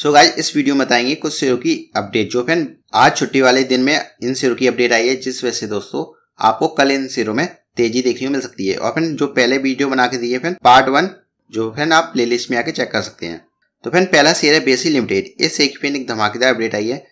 सो so guys इस video में बताएंगे कुछ शेयरों की अपडेट जो फैन आज छुट्टी वाले दिन में इन शेयरों की अपडेट आई है जिस वजह से दोस्तों आपको कल इन शेयरों में तेजी देखने को मिल सकती है और फिर जो पहले वीडियो बना के दिए फ्रेंड पार्ट वन जो फैन आप प्ले में आके चेक कर सकते हैं तो फ्रेंड पहला शेयर है बेसी लिमिटेड इस एक फ्रेंड एक धमाकेदार अपडेट आई है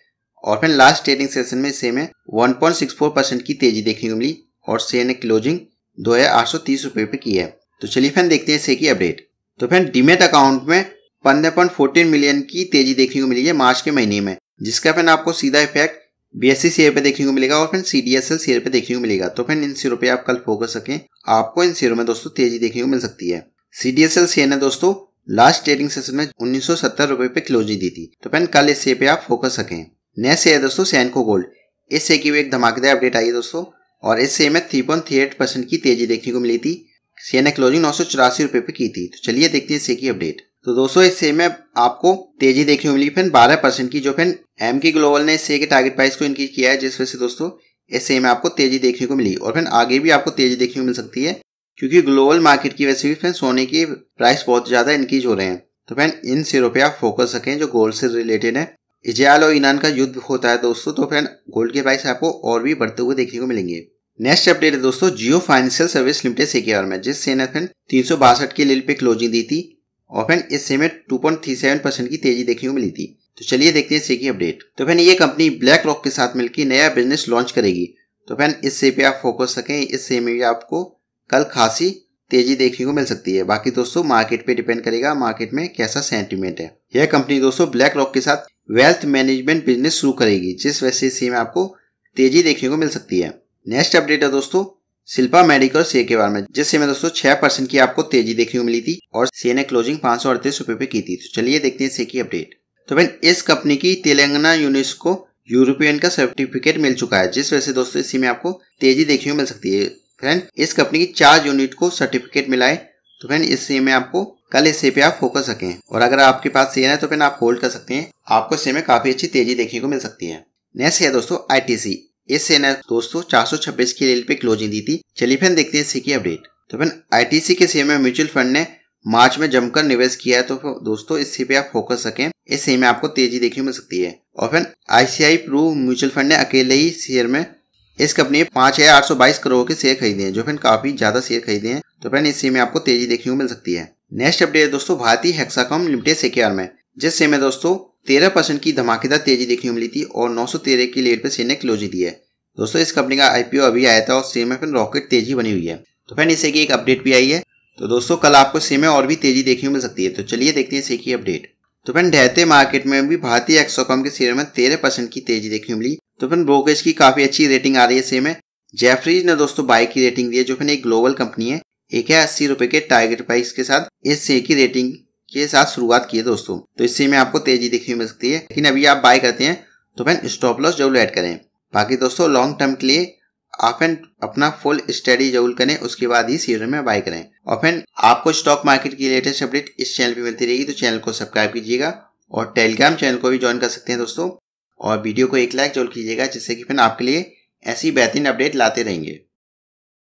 और फिर लास्ट ट्रेडिंग सेशन में सेम है वन की तेजी देखने को मिली और शेयर ने क्लोजिंग दो हजार आठ सौ तीस रुपये की है तो चलिए फैन देखते हैं शेयर की अपडेट तो फैन डिमेट अकाउंट में पंद्रह पॉइंट फोर्टीन मिलियन की तेजी देखने को मिली है मार्च के महीने में जिसका फिर आपको सीधा इफेक्ट बीएससी शेयर पे देखने को मिलेगा और फिर सीडीएसएल शेयर पे देखने को मिलेगा तो फिर इन शेयरों पे आप कल फोकस सकें आपको इन शेयरों में दोस्तों तेजी देखने को मिल सकती है सीडीएसएल शेयर ने दोस्तों लास्ट ट्रेडिंग सेशन में उन्नीस सौ पे क्लोजिंग दी थी तो फिर कल इस शेयर पे आप फोकस सकें नए शेयर दोस्तों सैनको गोल्ड इस शेयर की भी एक धमाकेदार अपडेट आई है दोस्तों और इस शेयर में थ्री की तेजी देखने को मिली थी शेयर ने क्लोजिंग नौ सौ पे की थी तो चलिए देखते हैं शेयर की अपडेट तो दोस्तों इस शेयर में आपको तेजी देखने को मिली फिर बारह परसेंट की जो फिर एम की ग्लोबल ने शेयर के टारगेट प्राइस को इनक्रीज किया है जिस वजह से दोस्तों इस शेयर में आपको तेजी देखने को मिली और फिर आगे भी आपको तेजी देखने को मिल सकती है क्योंकि ग्लोबल मार्केट की वजह से भी फिर सोने की प्राइस बहुत ज़्यादा इंक्रीज हो रहे हैं तो फिर इन शेयरों पर आप फोकस रखें जो गोल्ड से रिलेटेड है इजयाल और ईनान का युद्ध होता है दोस्तों तो फिर गोल्ड के प्राइस आपको और भी बढ़ते हुए देखने को मिलेंगे नेक्स्ट अपडेट है दोस्तों जियो फाइनेंशियल सर्विस लिमिटेड से के बारे में जिस सेना ने फिर तीन सौ बासठ की लील पे क्लोजिंग दी थी ऑफेन इस समय two point three seven percent की तेजी देखने को मिली थी तो चलिए देखते हैं इसी की अपडेट तो फैन ये कंपनी ब्लैक रॉक के साथ मिलकर नया बिजनेस लॉन्च करेगी तो फैन इससे पे आप फोकस सकें इससे में भी आपको कल खासी तेजी देखने को मिल सकती है बाकी दोस्तों मार्केट पे डिपेंड करेगा मार्केट में कैसा सेंटिमेंट है यह कंपनी दोस्तों ब्लैक रॉक के साथ वेल्थ मैनेजमेंट बिजनेस शुरू करेगी जिस वजह से इसी में आपको तेजी देखने को मिल सकती है नेक्स्ट अपडेट है दोस्तों शिल्पा मेडिकल सीए के बारे में जिससे में दोस्तों छह परसेंट की आपको तेजी देखने को मिली थी और सी ने क्लोजिंग पांच सौ अड़तीस रुपए पे की थी तो चलिए देखते हैं सीए की अपडेट तो बहन इस कंपनी की तेलंगाना यूनिट को यूरोपियन का सर्टिफिकेट मिल चुका है जिस वजह से दोस्तों इसी में आपको तेजी देखने को मिल सकती है फ्रेंड इस कंपनी की चार यूनिट को सर्टिफिकेट मिला है तो फ्रेंड इस में आपको कल इस पे आप फोकस सकें और अगर आपके पास सीए है तो फ्रेंड आप होल्ड कर सकते हैं आपको इस काफी अच्छी तेजी देखने को मिल सकती है नेक्स्ट है दोस्तों आई इस सेना दोस्तों 426 की रेल पे क्लोजिंग दी थी चलिए फिर देखते हैं इसी अपडेट तो फिर आईटीसी के सेमे म्यूचुअल फंड ने मार्च में जमकर निवेश किया है तो दोस्तों इसी पे आप फोकस सकें इस सी में आपको तेजी देखने मिल सकती है और फिर आईसीआई प्रू म्यूचुअल फंड ने अकेले ही शेयर में इस कंपनी पांच हजार आठ सौ बाईस करोड़ के शेयर खरीदे हैं जो फिर काफी ज्यादा शेयर खरीदे हैं तो फिर इस सेम में आपको तेजी देखने को मिल सकती है नेक्स्ट अपडेट दोस्तों भारतीय हेक्साकॉम लिमिटेड सेक्योर में जिस सी में दोस्तों तेरह परसेंट की धमाकेदार तेजी देखने को मिली थी और नौ सौ तेरह की लेट पर सेना क्लोजी दी है दोस्तों इस कंपनी का आईपीओ अभी आया था और सेमे पर रॉकेट तेजी बनी हुई है तो फैन इसे की एक अपडेट भी आई है तो दोस्तों कल आपको सेमे और भी तेजी देखने को मिल सकती है तो चलिए देखते हैं इसे की अपडेट तो फैन ढहते मार्केट में भी भारतीय एक्सोकॉम के शेयर में तेरह परसेंट की तेजी देखने को मिली तो फिर ब्रोकेज की काफी अच्छी रेटिंग आ रही है सेमे जेफरीज ने दोस्तों बाई की रेटिंग दी है जो फिर एक ग्लोबल कंपनी है एक है अस्सी रुपए के टारगेट प्राइस के साथ इस शेयर की रेटिंग के साथ शुरुआत की है दोस्तों तो इससे में आपको तेजी देखने मिल सकती है लेकिन अभी आप बाय करते हैं तो फैन स्टॉप लॉस जरूर ऐड करें बाकी दोस्तों लॉन्ग टर्म के लिए आप एंड अपना फुल स्टडी जरूर करें उसके बाद ही सीजन में बाय करें और फैन आपको स्टॉक मार्केट की लेटेस्ट अपडेट इस चैनल पर मिलती रहेगी तो चैनल को सब्सक्राइब कीजिएगा और टेलीग्राम चैनल को भी ज्वाइन कर सकते हैं दोस्तों और वीडियो को एक लाइक जरूर कीजिएगा जिससे कि फिर आपके लिए ऐसी बेहतरीन अपडेट लाते रहेंगे